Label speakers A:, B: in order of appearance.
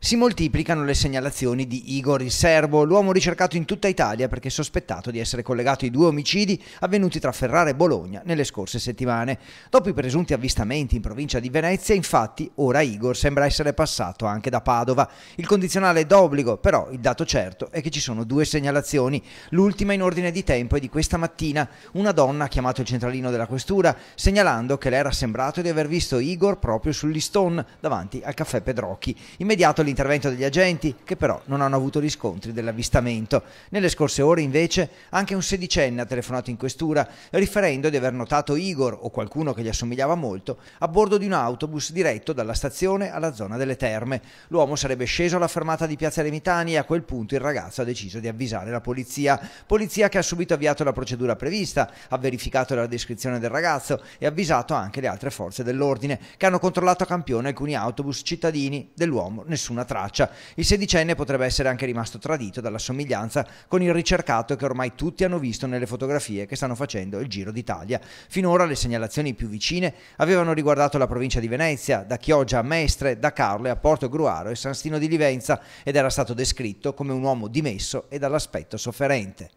A: Si moltiplicano le segnalazioni di Igor il Serbo, l'uomo ricercato in tutta Italia perché sospettato di essere collegato ai due omicidi avvenuti tra Ferrara e Bologna nelle scorse settimane. Dopo i presunti avvistamenti in provincia di Venezia, infatti, ora Igor sembra essere passato anche da Padova. Il condizionale è d'obbligo, però il dato certo è che ci sono due segnalazioni. L'ultima in ordine di tempo è di questa mattina. Una donna ha chiamato il centralino della questura segnalando che le era sembrato di aver visto Igor proprio sul davanti al caffè Pedrocchi. Immediato all'intervento degli agenti che però non hanno avuto riscontri dell'avvistamento. Nelle scorse ore invece anche un sedicenne ha telefonato in questura riferendo di aver notato Igor o qualcuno che gli assomigliava molto a bordo di un autobus diretto dalla stazione alla zona delle terme. L'uomo sarebbe sceso alla fermata di Piazza Remitani e a quel punto il ragazzo ha deciso di avvisare la polizia. Polizia che ha subito avviato la procedura prevista, ha verificato la descrizione del ragazzo e ha avvisato anche le altre forze dell'ordine che hanno controllato a campione alcuni autobus cittadini dell'uomo, nessuna alcuna traccia. Il sedicenne potrebbe essere anche rimasto tradito dalla somiglianza con il ricercato che ormai tutti hanno visto nelle fotografie che stanno facendo il Giro d'Italia. Finora le segnalazioni più vicine avevano riguardato la provincia di Venezia, da Chioggia a Mestre, da Carle a Porto Gruaro e Sanstino di Livenza ed era stato descritto come un uomo dimesso e dall'aspetto sofferente.